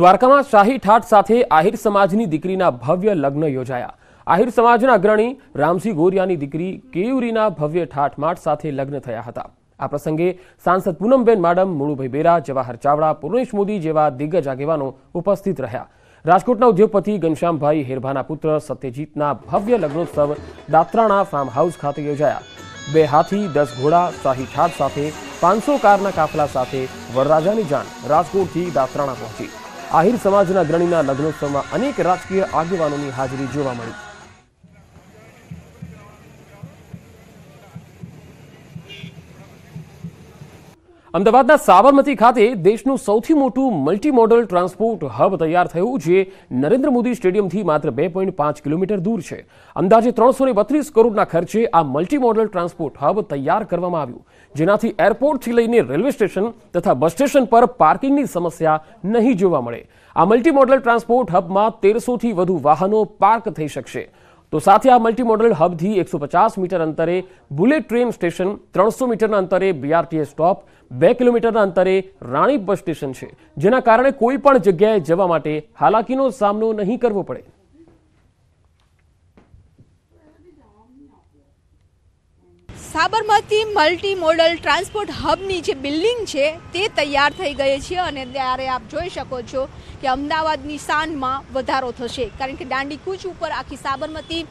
દ્વારકામાં શાહી ઠાટ સાથે આહિર સમાજની દીકરીના ભવ્ય લગ્ન યોજાયા આહિર સમાજના અગ્રણી રામસિંહ ગોરિયાની દીકરી કેયુરીના ભવ્ય માઠ સાથે લગ્ન થયા હતા આ પ્રસંગે સાંસદ પૂનમબેન માડમ મુળુભાઈ બેરા જવાહર ચાવડા પૂર્ણેશ મોદી જેવા દિગ્ગજ આગેવાનો ઉપસ્થિત રહ્યા રાજકોટના ઉદ્યોગપતિ ઘનશ્યામભાઈ હેરભાના પુત્ર સત્યજીતના ભવ્ય લગ્નોત્સવ દાત્રાણા ફાર્મ હાઉસ ખાતે યોજાયા બે હાથી દસ ઘોડા શાહી ઠાઠ સાથે પાંચસો કારના કાફલા સાથે વરરાજાની જાણ રાજકોટથી દાત્રાણા પહોંચી આહિર સમાજના અગ્રણીના લગ્નોત્સવમાં અનેક રાજકીય આગેવાનોની હાજરી જોવા મળી અમદાવાદના સાબરમતી ખાતે દેશનું સૌથી મોટું મલ્ટી મોડલ ટ્રાન્સપોર્ટ હબ તૈયાર થયું જે નરેન્દ્ર મોદી સ્ટેડિયમથી માત્ર બે પોઈન્ટ પાંચ કિલોમીટર દૂર છે અંદાજે ત્રણસો બત્રીસ કરોડના ખર્ચે આ મલ્ટી મોડલ ટ્રાન્સપોર્ટ હબ તૈયાર કરવામાં આવ્યું જેનાથી એરપોર્ટથી લઈને રેલવે સ્ટેશન તથા બસ સ્ટેશન પર પાર્કિંગની સમસ્યા નહીં જોવા મળે આ મલ્ટી મોડલ ટ્રાન્સપોર્ટ હબમાં તેરસોથી વધુ વાહનો પાર્ક થઈ શકશે તો સાથે આ મલ્ટી મોડલ હબથી એકસો પચાસ મીટર અંતરે બુલેટ ટ્રેન સ્ટેશન ત્રણસો મીટરના અંતરે બીઆરટીએ સ્ટોપ બે કિલોમીટરના અંતરે રાણી બસ સ્ટેશન છે જેના કારણે કોઈ પણ જગ્યાએ જવા માટે હાલાકીનો સામનો નહીં કરવો પડે સાબરમતી મલ્ટી મોડલ ટ્રાન્સપોર્ટ હબની જે બિલ્ડિંગ છે તે તૈયાર થઈ ગઈ છે અને ત્યારે આપ જોઈ શકો છો કે અમદાવાદની શાનમાં વધારો થશે કારણ કે દાંડી કૂચ ઉપર આખી Sabarmati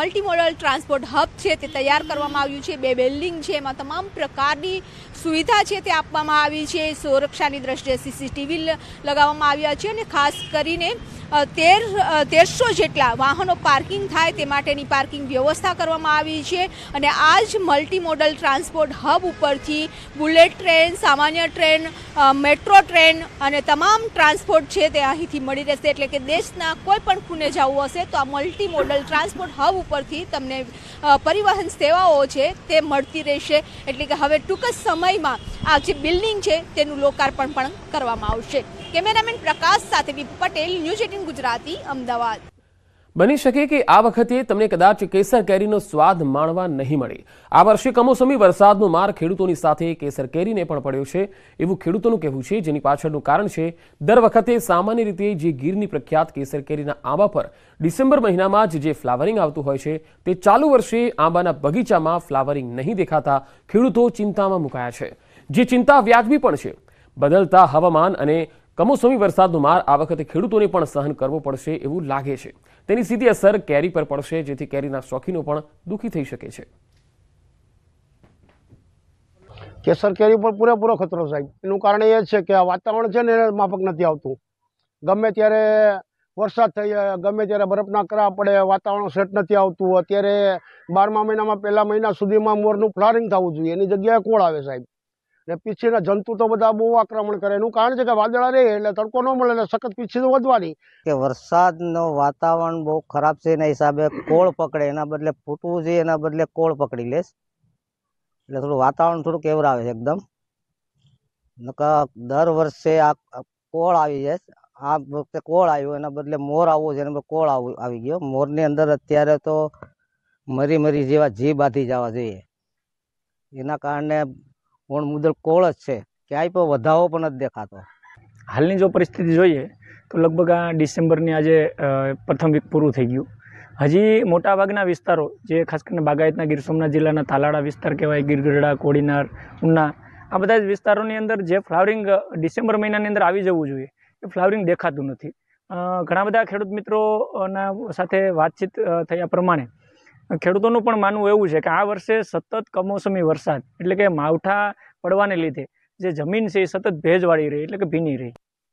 multi modal transport hub છે તે તૈયાર કરવામાં આવ્યું છે બે બિલ્ડિંગ છે એમાં તમામ પ્રકારની સુવિધા છે તે આપવામાં આવી છે સુરક્ષાની દ્રષ્ટિએ સીસીટીવી લગાવવામાં આવ્યા છે અને ખાસ કરીને તેર તેરસો જેટલા વાહનો પાર્કિંગ થાય તે માટેની પાર્કિંગ વ્યવસ્થા કરવામાં આવી છે અને આ જ મલ્ટીમોડલ ટ્રાન્સપોર્ટ હબ ઉપરથી બુલેટ ટ્રેન સામાન્ય ટ્રેન મેટ્રો ટ્રેન અને તમામ ટ્રાન્સપોર્ટ છે તે અહીંથી મળી રહેશે એટલે કે દેશના કોઈ પણ ખૂણે જવું હશે તો આ મલ્ટીમોડલ ટ્રાન્સપોર્ટ હબ ઉપરથી તમને પરિવહન સેવાઓ છે તે મળતી રહેશે એટલે કે હવે ટૂંક જ સમયમાં આ જે બિલ્ડિંગ છે તેનું લોકાર્પણ પણ કરવામાં આવશે કેમેરામેન પ્રકાશ સાથે વિપુ પટેલ ન્યૂઝ એટીન ગુજરાતી અમદાવાદ બની શકે કે આ વખતે તમને કદાચ કેસર કેરીનો સ્વાદ માણવા નહીં મળે આ વર્ષે કમોસમી વરસાદનો માર ખેડૂતોની સાથે કેસર કેરીને પણ પડ્યો છે એવું ખેડૂતોનું કહેવું છે જેની પાછળનું કારણ છે દર વખતે સામાન્ય રીતે જે ગીરની પ્રખ્યાત કેસર કેરીના આંબા પર ડિસેમ્બર મહિનામાં જ જે ફ્લાવરિંગ આવતું હોય છે તે ચાલુ વર્ષે આંબાના બગીચામાં ફ્લાવરિંગ નહીં દેખાતા ખેડૂતો ચિંતામાં મુકાયા છે જે ચિંતા વ્યાજબી પણ છે બદલતા હવામાન અને કમોસમી વરસાદનો માર આ વખતે ખેડૂતોને પણ સહન કરવો પડશે એવું લાગે છે તેની સીધી અસર કેરી પર પડશે જેથી કેરીના શોખીનો પણ દુઃખી થઈ શકે છે કેસર કેરી પર પૂરેપૂરો ખતરો સાહેબ એનું કારણ એ છે કે આ વાતાવરણ છે ને એને માફક નથી આવતું ગમે ત્યારે વરસાદ થઈ ગમે ત્યારે બરફના કરા પડે વાતાવરણ સેટ નથી આવતું અત્યારે બારમા મહિનામાં પહેલા મહિના સુધીમાં મોરનું ફ્લારિંગ થવું જોઈએ એની જગ્યાએ કોળ આવે સાહેબ ને પીછીના જંતુ તો બધા બહુ આક્રમણ કરે એનું કારણ છે કે વાદળા રહે એટલે તડકો ન મળે એટલે સખત પીછી તો વધવાની કે વરસાદનો વાતાવરણ બહુ ખરાબ છે એના હિસાબે કોળ પકડે એના બદલે ફૂટવું છે એના બદલે કોળ પકડી લેશ એટલે થોડું વાતાવરણ થોડું કેવરાવે છે એકદમ દર વર્ષે આ કોળ આવી જાય આ વખતે કોળ આવ્યો એના બદલે મોર આવવો છે એના બદલે કોળ આવી ગયો મોરની અંદર અત્યારે તો મરી મરી જેવા જીભ બાંધી જવા જોઈએ એના કારણે પણ મુદ્દલ કોળ જ છે ક્યાંય પણ વધારો પણ નથી દેખાતો હાલની જો પરિસ્થિતિ જોઈએ તો લગભગ આ ડિસેમ્બરની આજે પ્રથમ વીક પૂરું થઈ ગયું હજી મોટાભાગના વિસ્તારો જે ખાસ કરીને બાગાયતના ગીર સોમનાથ જિલ્લાના તાલાળા વિસ્તાર કહેવાય ગીરગઢડા કોડીનાર ઉના આ બધા જ વિસ્તારોની અંદર જે ફ્લાવરિંગ ડિસેમ્બર મહિનાની અંદર આવી જવું જોઈએ એ ફ્લાવરિંગ દેખાતું નથી ઘણા બધા ખેડૂત મિત્રોના સાથે વાતચીત થયા પ્રમાણે ખેડૂતોનું પણ માનવું એવું છે કે આ વર્ષે સતત કમોસમી વરસાદ એટલે કે માવઠા પડવાને લીધે જે જમીન છે એ સતત ભેજવાળી રહી એટલે કે ભીની રહી